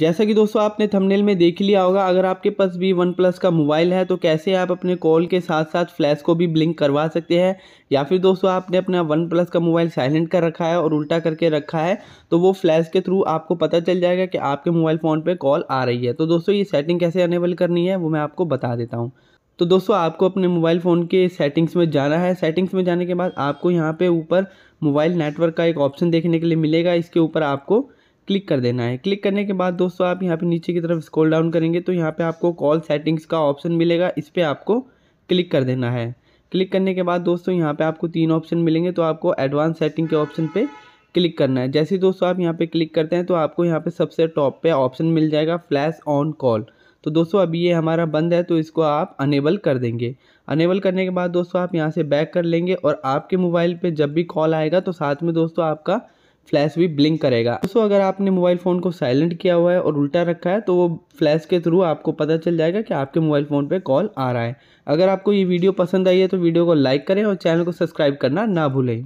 जैसा कि दोस्तों आपने थंबनेल में देख लिया होगा अगर आपके पास भी वन प्लस का मोबाइल है तो कैसे आप अपने कॉल के साथ साथ फ्लैश को भी ब्लिंक करवा सकते हैं या फिर दोस्तों आपने अपना वन प्लस का मोबाइल साइलेंट कर रखा है और उल्टा करके रखा है तो वो फ्लैश के थ्रू आपको पता चल जाएगा कि आपके मोबाइल फ़ोन पर कॉल आ रही है तो दोस्तों ये सेटिंग कैसे अनेबल करनी है वो मैं आपको बता देता हूँ तो दोस्तों आपको अपने मोबाइल फ़ोन के सेटिंग्स में जाना है सेटिंग्स में जाने के बाद आपको यहाँ पे ऊपर मोबाइल नेटवर्क का एक ऑप्शन देखने के लिए मिलेगा इसके ऊपर आपको क्लिक कर देना है क्लिक करने के बाद दोस्तों आप यहाँ पे नीचे की तरफ स्क्रॉल डाउन करेंगे तो यहाँ पे आपको कॉल सेटिंग्स का ऑप्शन मिलेगा इस पर आपको क्लिक कर देना है क्लिक करने के बाद दोस्तों यहाँ पे आपको तीन ऑप्शन मिलेंगे तो आपको एडवांस सेटिंग के ऑप्शन पे क्लिक करना है जैसे दोस्तों आप यहाँ पे क्लिक करते हैं तो आपको यहाँ पे सबसे टॉप पे ऑप्शन मिल जाएगा फ्लैश ऑन कॉल तो दोस्तों अभी ये हमारा बंद है तो इसको आप अनेबल कर देंगे अनेबल करने के बाद दोस्तों आप यहाँ से बैक कर लेंगे और आपके मोबाइल पर जब भी कॉल आएगा तो साथ में दोस्तों आपका फ्लैश भी ब्लिंक करेगा दोस्तों अगर आपने मोबाइल फ़ोन को साइलेंट किया हुआ है और उल्टा रखा है तो वो फ्लैश के थ्रू आपको पता चल जाएगा कि आपके मोबाइल फ़ोन पे कॉल आ रहा है अगर आपको ये वीडियो पसंद आई है तो वीडियो को लाइक करें और चैनल को सब्सक्राइब करना ना भूलें